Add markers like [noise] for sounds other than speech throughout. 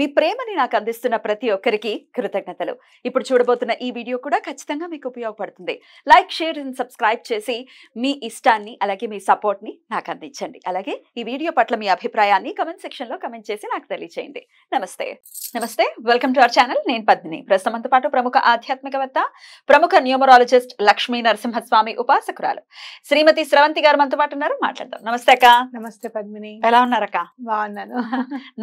మీ ప్రేమని నాకు అందిస్తున్న ప్రతి ఒక్కరికి కృతజ్ఞతలు ఇప్పుడు చూడబోతున్న ఈ వీడియో కూడా ఖచ్చితంగా మీకు ఉపయోగపడుతుంది లైక్ షేర్ అండ్ సబ్స్క్రైబ్ చేసి మీ ఇష్టాన్ని అలాగే మీ సపోర్ట్ని నాకు అందించండి అలాగే ఈ వీడియో పట్ల మీ అభిప్రాయాన్ని కమెంట్ సెక్షన్లో కమెంట్ చేసి నాకు తెలియజేయండి నమస్తే నమస్తే వెల్కమ్ టు అవర్ ఛానల్ నేను పద్మిని ప్రస్తుతం పాటు ప్రముఖ ఆధ్యాత్మికవత్త ప్రముఖ న్యూమరాలజిస్ట్ లక్ష్మీ నరసింహస్వామి ఉపాసకురాలు శ్రీమతి స్రవంతి గారు మనతో పాటు ఉన్నారు మాట్లాడదాం నమస్తే అక్క నమస్తే పద్మిని ఎలా ఉన్నారక్క బాగున్నాను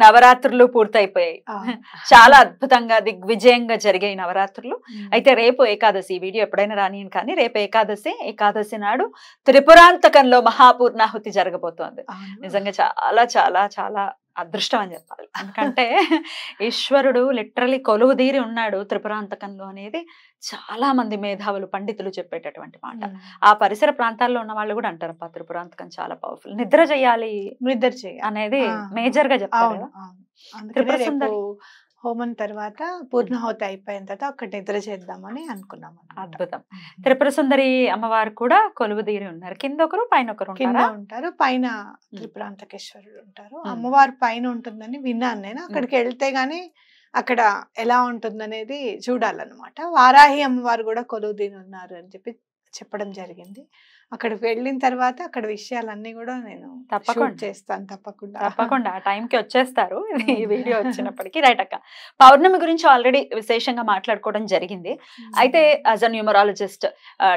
నవరాత్రులు పూర్తయిపోయి అయిపోయాయి [laughs] చాలా అద్భుతంగా దిగ్విజయంగా జరిగాయి నవరాత్రులు అయితే రేపు ఏకాదశి ఈ వీడియో ఎప్పుడైనా రానియను కానీ రేపు ఏకాదశి ఏకాదశి నాడు త్రిపురాంతకంలో మహాపూర్ణాహుతి జరగబోతోంది నిజంగా చాలా చాలా చాలా అదృష్టం అని చెప్పాలి ఎందుకంటే ఈశ్వరుడు లిటరలీ కొలువు తీరి ఉన్నాడు త్రిపురాంతకంలో అనేది చాలా మంది మేధావులు పండితులు చెప్పేటటువంటి మాట ఆ పరిసర ప్రాంతాల్లో ఉన్న వాళ్ళు కూడా అంటారు అప్ప త్రిపురాంతకం చాలా పవర్ఫుల్ నిద్ర చేయాలి నిద్ర చేయాలి అనేది మేజర్ గా చెప్తారు హోమం తర్వాత పూర్ణహోతి అయిపోయిన తర్వాత అక్కడ నిద్ర చేద్దామని అనుకున్నాం అద్భుతం త్రిపుర సుందరి అమ్మవారు కూడా కొలువు దీని ఉన్నారు కింద ఒకరు పైన ఒకరు కింద ఉంటారు పైన త్రిపురాంతకేశ్వరుడు ఉంటారు అమ్మవారు పైన ఉంటుందని విన్నాను నేను అక్కడికి వెళ్తే గానీ అక్కడ ఎలా ఉంటుందనేది చూడాలన్నమాట వారాహి అమ్మవారు కూడా కొలువు దీని ఉన్నారు అని చెప్పి చెప్పడం జరిగింది అక్కడికి వెళ్ళిన తర్వాత అక్కడ విషయాలన్నీ కూడా నేను తప్పకుండా చేస్తాను తప్పకుండా తప్పకుండా ఆ టైంకి వచ్చేస్తారు [laughs] ఈ వీడియో [laughs] వచ్చినప్పటికీ రైట్ అక్క పౌర్ణమి గురించి ఆల్రెడీ విశేషంగా మాట్లాడుకోవడం జరిగింది అయితే యాజ్ అ న్యూమరాలజిస్ట్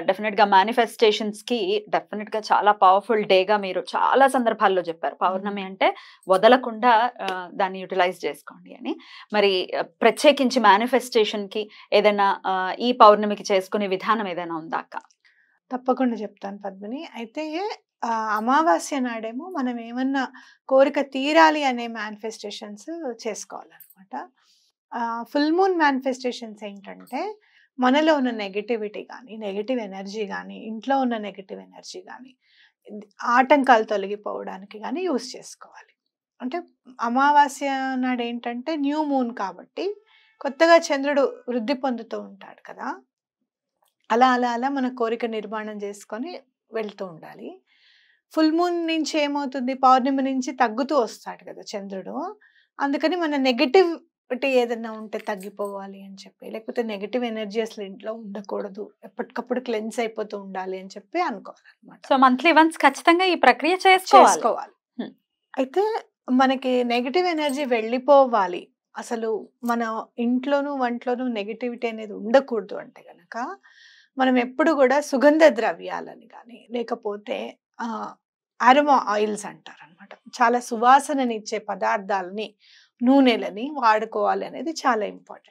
డెఫినెట్ గా మేనిఫెస్టేషన్స్ కి డెఫినెట్ గా చాలా పవర్ఫుల్ డేగా మీరు చాలా సందర్భాల్లో చెప్పారు పౌర్ణమి అంటే వదలకుండా దాన్ని యూటిలైజ్ చేసుకోండి అని మరి ప్రత్యేకించి మేనిఫెస్టేషన్ కి ఏదైనా ఈ పౌర్ణమికి చేసుకునే విధానం ఏదైనా ఉందా అక్క తప్పకుండా చెప్తాను పద్మిని అయితే అమావాస్య నాడేమో మనం ఏమన్నా కోరిక తీరాలి అనే మేనిఫెస్టేషన్స్ చేసుకోవాలన్నమాట ఫుల్ మూన్ మేనిఫెస్టేషన్స్ ఏంటంటే మనలో ఉన్న నెగిటివిటీ కానీ నెగిటివ్ ఎనర్జీ కానీ ఇంట్లో ఉన్న నెగిటివ్ ఎనర్జీ కానీ ఆటంకాలు తొలగిపోవడానికి కానీ యూస్ చేసుకోవాలి అంటే అమావాస్య నాడు ఏంటంటే న్యూ మూన్ కాబట్టి కొత్తగా చంద్రుడు వృద్ధి పొందుతూ ఉంటాడు కదా అలా అలా అలా మన కోరిక నిర్మాణం చేసుకొని వెళ్తూ ఉండాలి ఫుల్ మూన్ నుంచి ఏమవుతుంది పౌర్ణమి నుంచి తగ్గుతూ వస్తాడు కదా చంద్రుడు అందుకని మన నెగటివ్ ఏదన్నా ఏదైనా ఉంటే తగ్గిపోవాలి అని చెప్పి లేకపోతే నెగిటివ్ ఎనర్జీ అసలు ఇంట్లో ఉండకూడదు ఎప్పటికప్పుడు క్లెన్స్ అయిపోతూ ఉండాలి అని చెప్పి అనుకోవాలన్నమాట సో మంత్లీ వన్స్ ఖచ్చితంగా ఈ ప్రక్రియ చేసుకోవాలి అయితే మనకి నెగిటివ్ ఎనర్జీ వెళ్ళిపోవాలి అసలు మన ఇంట్లోనూ వంటలోనూ నెగిటివిటీ అనేది ఉండకూడదు అంటే కనుక మనం ఎప్పుడు కూడా సుగంధ ద్రవ్యాలని కానీ లేకపోతే అరమా ఆయిల్స్ అంటారు అనమాట చాలా సువాసననిచ్చే పదార్థాలని నూనెలని వాడుకోవాలి అనేది చాలా ఇంపార్టెంట్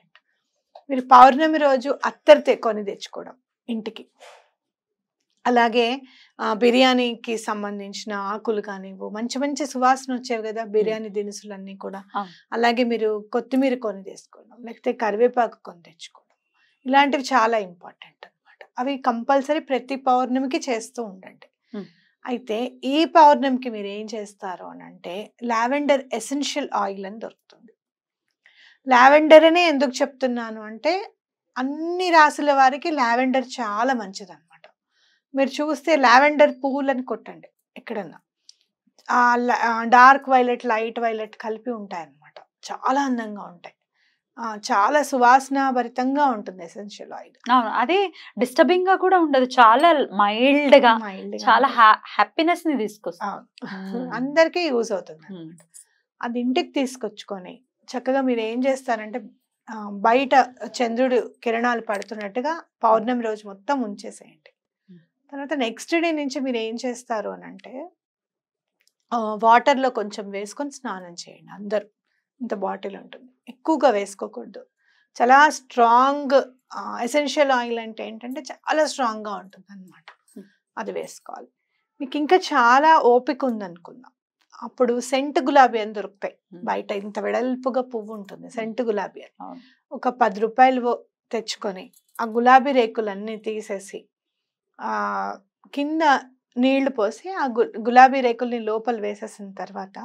మీరు పౌర్ణమి రోజు అత్తరితే కొని తెచ్చుకోవడం ఇంటికి అలాగే బిర్యానీకి సంబంధించిన ఆకులు కానివ్వు మంచి మంచి సువాసన వచ్చేవి కదా బిర్యానీ దినుసులన్నీ కూడా అలాగే మీరు కొత్తిమీర కొని తెచ్చుకోవడం లేకపోతే కరివేపాకు కొని తెచ్చుకోవడం ఇలాంటివి చాలా ఇంపార్టెంట్ అవి కంపల్సరీ ప్రతి పౌర్ణమికి చేస్తూ ఉండండి అయితే ఈ పౌర్ణమికి మీరు ఏం చేస్తారు అని అంటే లావెండర్ ఎసెన్షియల్ ఆయిల్ అని దొరుకుతుంది లావెండర్ అనే ఎందుకు చెప్తున్నాను అంటే అన్ని రాసుల వారికి లావెండర్ చాలా మంచిది అనమాట మీరు చూస్తే లావెండర్ పువ్వులను కొట్టండి ఎక్కడన్నా డార్క్ వైలెట్ లైట్ వైలెట్ కలిపి ఉంటాయి చాలా అందంగా ఉంటాయి చాలా భరితంగా ఉంటుంది ఎసెన్షియల్ ఆయిల్ అవును అదే డిస్టర్బింగ్ గా కూడా ఉండదు చాలా మైల్డ్ గా చాలా హ్యాపీనెస్ ని తీసుకొస్తాం అందరికీ యూజ్ అవుతుంది అది ఇంటికి తీసుకొచ్చుకొని చక్కగా మీరు ఏం చేస్తారంటే బయట చంద్రుడు కిరణాలు పడుతున్నట్టుగా పౌర్ణమి రోజు మొత్తం ఉంచేసేయండి తర్వాత నెక్స్ట్ డే నుంచి మీరు ఏం చేస్తారు అని అంటే వాటర్లో కొంచెం వేసుకొని స్నానం చేయండి అందరూ ఇంత బాటిల్ ఉంటుంది ఎక్కువగా వేసుకోకూడదు చాలా స్ట్రాంగ్ ఎసెన్షియల్ ఆయిల్ అంటే ఏంటంటే చాలా స్ట్రాంగ్గా ఉంటుంది అనమాట అది వేసుకోవాలి మీకు ఇంకా చాలా ఓపిక ఉందనుకుందాం అప్పుడు సెంట్ గులాబీ అని దొరుకుతాయి బయట ఇంత వెడల్పుగా పువ్వు ఉంటుంది సెంట్ గులాబీ అని ఒక పది రూపాయలు తెచ్చుకొని ఆ గులాబీ రేకులన్నీ తీసేసి కింద నీళ్లు పోసి ఆ గులాబీ రేకుల్ని లోపల వేసేసిన తర్వాత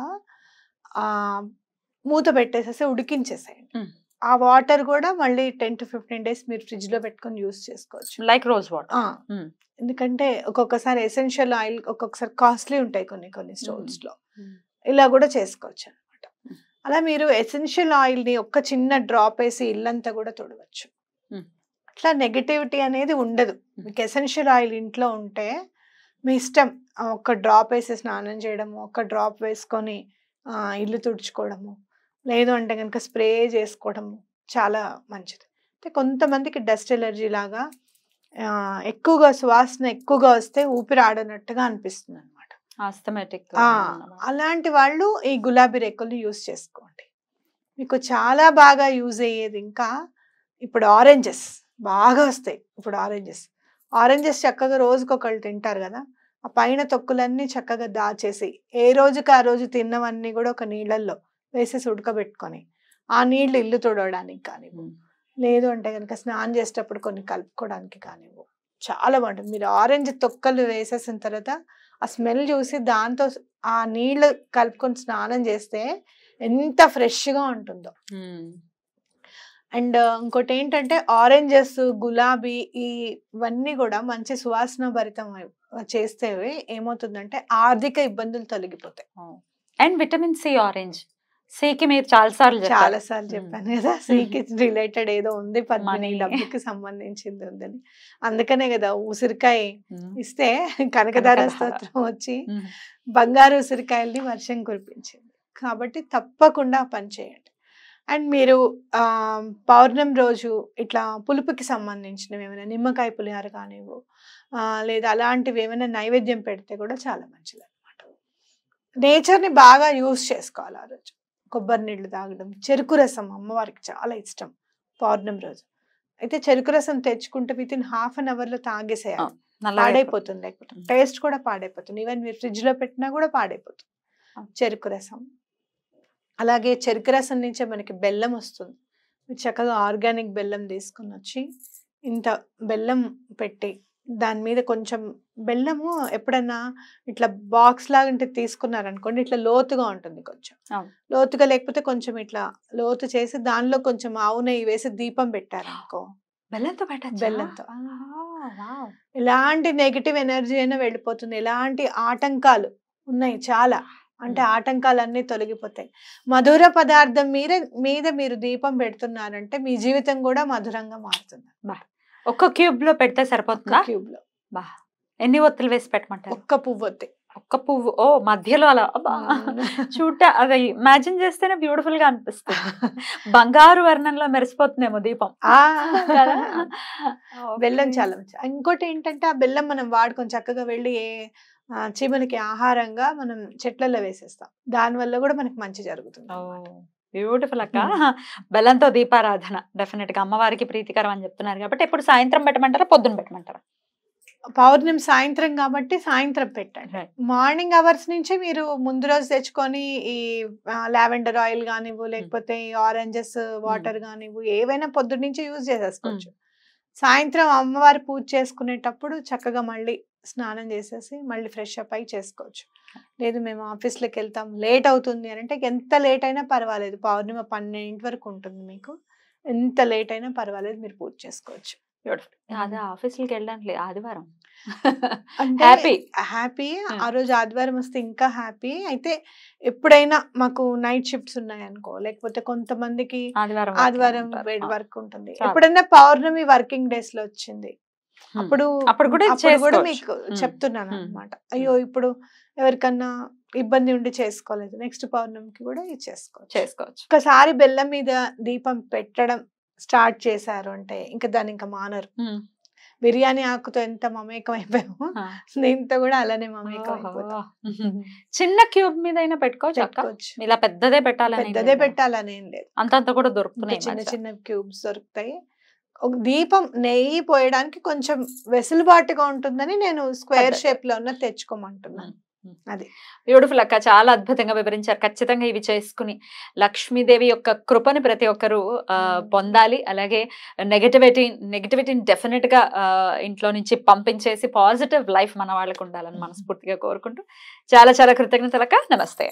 మూత పెట్టేసేసి ఉడికించేసేయండి ఆ వాటర్ కూడా మళ్ళీ టెన్ టు ఫిఫ్టీన్ డేస్ మీరు ఫ్రిడ్జ్ లో పెట్టుకుని యూస్ చేసుకోవచ్చు లైక్ రోజ్ వాటర్ ఎందుకంటే ఒక్కొక్కసారి ఎసెన్షియల్ ఆయిల్ ఒక్కొక్కసారి కాస్ట్లీ ఉంటాయి కొన్ని కొన్ని స్టోన్స్ లో ఇలా కూడా చేసుకోవచ్చు అనమాట అలా మీరు ఎసెన్షియల్ ఆయిల్ ని ఒక్క చిన్న డ్రాప్ వేసి ఇల్లంతా కూడా తొడవచ్చు అట్లా నెగటివిటీ అనేది ఉండదు మీకు ఎసెన్షియల్ ఆయిల్ ఇంట్లో ఉంటే మీ ఇష్టం ఒక్క డ్రాప్ వేసి స్నానం చేయడము ఒక్క డ్రాప్ వేసుకొని ఇల్లు తుడుచుకోవడము లేదు అంటే కనుక స్ప్రే చేసుకోవడం చాలా మంచిది అయితే కొంతమందికి డస్ట్ ఎలర్జీ లాగా ఎక్కువగా సువాసన ఎక్కువగా వస్తే ఊపిరి ఆడనట్టుగా అనిపిస్తుంది అనమాట అలాంటి వాళ్ళు ఈ గులాబీ రేకులు యూజ్ చేసుకోండి మీకు చాలా బాగా యూజ్ అయ్యేది ఇంకా ఇప్పుడు ఆరెంజెస్ బాగా వస్తాయి ఇప్పుడు ఆరెంజెస్ ఆరెంజెస్ చక్కగా రోజుకొకళ్ళు తింటారు కదా ఆ పైన తొక్కులన్నీ చక్కగా దాచేసి ఏ రోజుకి ఆ రోజు తిన్నవన్నీ కూడా ఒక నీళ్ళల్లో వేసేసి ఉడకబెట్టుకొని ఆ నీళ్ళు ఇల్లు తుడవడానికి కానివ్వు లేదు అంటే కనుక స్నానం చేసేటప్పుడు కొన్ని కలుపుకోవడానికి కానివ్వు చాలా బాగుంటుంది మీరు ఆరెంజ్ తొక్కలు వేసేసిన తర్వాత ఆ స్మెల్ చూసి దాంతో ఆ నీళ్ళు కలుపుకొని స్నానం చేస్తే ఎంత ఫ్రెష్గా ఉంటుందో అండ్ ఇంకోటి ఏంటంటే ఆరెంజెస్ గులాబీ ఇవన్నీ కూడా మంచి సువాసన భరితం చేస్తే ఏమవుతుందంటే ఆర్థిక ఇబ్బందులు తొలగిపోతాయి అండ్ విటమిన్ సి ఆరెంజ్ సీకి మీరు చాలా సార్లు చాలా సార్లు చెప్పాను కదా సీకి రిలేటెడ్ ఏదో ఉంది పద్మని డబ్బుకి సంబంధించింది ఉందని అందుకనే కదా ఉసిరికాయ ఇస్తే [laughs] కనకదార స్తోత్రం వచ్చి బంగారు ఉసిరికాయల్ని వర్షం కురిపించింది కాబట్టి తప్పకుండా పని చేయండి అండ్ మీరు పౌర్ణం రోజు ఇట్లా పులుపుకి సంబంధించినవి ఏమైనా నిమ్మకాయ పులిహార కానివ్వు లేదా అలాంటివి ఏమైనా నైవేద్యం పెడితే కూడా చాలా మంచిది అనమాట నేచర్ని బాగా యూస్ చేసుకోవాలి ఆ రోజు కొబ్బరి నీళ్లు తాగడం చెరుకు రసం అమ్మవారికి చాలా ఇష్టం పౌర్ణమి రోజు అయితే చెరుకు రసం తెచ్చుకుంటే విత్ ఇన్ హాఫ్ అన్ అవర్లో తాగేసేయాలి పాడైపోతుంది లేకపోతే టేస్ట్ కూడా పాడైపోతుంది ఈవెన్ మీరు లో పెట్టినా కూడా పాడైపోతుంది చెరుకు రసం అలాగే చెరుకు రసం నుంచే మనకి బెల్లం వస్తుంది చక్కగా ఆర్గానిక్ బెల్లం తీసుకుని వచ్చి ఇంత బెల్లం పెట్టి దాని మీద కొంచెం బెల్లము ఎప్పుడన్నా ఇట్లా బాక్స్ లాగా ఉంటే తీసుకున్నారనుకోండి ఇట్లా లోతుగా ఉంటుంది కొంచెం లోతుగా లేకపోతే కొంచెం ఇట్లా లోతు చేసి దానిలో కొంచెం ఆవు నెయ్యి వేసి దీపం పెట్టారనుకో బెల్లంతో పెట్టారు బెల్లంతో ఎలాంటి నెగిటివ్ ఎనర్జీ అయినా వెళ్ళిపోతుంది ఎలాంటి ఆటంకాలు ఉన్నాయి చాలా అంటే ఆటంకాలన్నీ తొలగిపోతాయి మధుర పదార్థం మీద మీద మీరు దీపం పెడుతున్నారంటే మీ జీవితం కూడా మధురంగా మారుతుంది ఒక్క క్యూబ్ లో పెడితే సరిపోతుందా క్యూబ్ లో బా ఎన్ని ఒత్తులు వేసి పెట్టమంటారు ఒక్క పువ్వు ఒత్తి ఒక్క పువ్వు ఓ మధ్యలో అలా చూట అది ఇమాజిన్ చేస్తేనే బ్యూటిఫుల్ గా అనిపిస్తుంది బంగారు వర్ణంలో మెరిసిపోతుందేమో దీపం బెల్లం చాలా మంచి ఇంకోటి ఏంటంటే ఆ బెల్లం మనం వాడుకొని చక్కగా వెళ్ళి ఏ చీమలకి ఆహారంగా మనం చెట్లలో వేసేస్తాం దానివల్ల కూడా మనకి మంచి జరుగుతుంది బ్యూటిఫుల్ అక్క [laughs] బెల్లంతో దీపారాధన డెఫినెట్ గా అమ్మవారికి ప్రీతికరం అని చెప్తున్నారు కాబట్టి ఎప్పుడు సాయంత్రం పెట్టమంటారా పొద్దున పెట్టమంటారా పౌర్ణమి సాయంత్రం కాబట్టి సాయంత్రం పెట్టండి మార్నింగ్ అవర్స్ నుంచి మీరు ముందు రోజు తెచ్చుకొని ఈ లావెండర్ ఆయిల్ కానివ్వు లేకపోతే ఆరెంజెస్ వాటర్ కానివ్వు ఏవైనా పొద్దున్న నుంచి యూజ్ చేసేసుకోవచ్చు సాయంత్రం అమ్మవారి పూజ చేసుకునేటప్పుడు చక్కగా మళ్ళీ స్నానం చేసేసి మళ్ళీ ఫ్రెష్ అప్ అయి చేసుకోవచ్చు లేదు మేము ఆఫీస్లోకి వెళ్తాం లేట్ అవుతుంది అని అంటే ఎంత లేట్ అయినా పర్వాలేదు పౌర్ణిమ పన్నెండింటి వరకు ఉంటుంది మీకు ఎంత లేట్ అయినా పర్వాలేదు మీరు పూజ చేసుకోవచ్చు అదే వెళ్ళడానికి ఆదివారం హ్యాపీ హ్యాపీ ఆ రోజు ఆదివారం వస్తే ఇంకా హ్యాపీ అయితే ఎప్పుడైనా మాకు నైట్ షిఫ్ట్స్ ఉన్నాయనుకో లేకపోతే కొంతమందికి ఆదివారం ఆదివారం వర్క్ ఉంటుంది ఎప్పుడైనా పౌర్ణమి వర్కింగ్ డేస్ లో వచ్చింది అప్పుడు అప్పుడు కూడా కూడా మీకు చెప్తున్నాను అనమాట అయ్యో ఇప్పుడు ఎవరికన్నా ఇబ్బంది ఉండి చేసుకోలేదు నెక్స్ట్ పౌర్ణమికి కూడా ఇది చేసుకోవచ్చు చేసుకోవచ్చు ఒకసారి బెల్లం మీద దీపం పెట్టడం స్టార్ట్ చేశారు అంటే ఇంకా దాన్ని ఇంకా మానరు బిర్యానీ ఆకుతో ఎంత మమేకం అయిపోయాము దీంతో కూడా అలానే మమేకం అయిపోతాం చిన్న క్యూబ్ మీద అయినా పెట్టుకోవచ్చు ఇలా పెద్దదే పెట్టాలి పెద్దదే పెట్టాలనేం లేదు అంత కూడా దొరుకుతుంది చిన్న చిన్న క్యూబ్స్ దొరుకుతాయి ఒక దీపం నెయ్యి పోయడానికి కొంచెం వెసులుబాటుగా ఉంటుందని నేను స్క్వేర్ షేప్ లో ఉన్న తెచ్చుకోమంటున్నాను అది బ్యూటిఫుల్ అక్క చాలా అద్భుతంగా వివరించారు ఖచ్చితంగా ఇవి చేసుకుని లక్ష్మీదేవి యొక్క కృపను ప్రతి ఒక్కరూ పొందాలి అలాగే నెగటివిటీ నెగటివిటీని డెఫినెట్ గా ఇంట్లో నుంచి పంపించేసి పాజిటివ్ లైఫ్ మన వాళ్ళకు ఉండాలని మనస్ఫూర్తిగా కోరుకుంటూ చాలా చాలా కృతజ్ఞతలక్క నమస్తే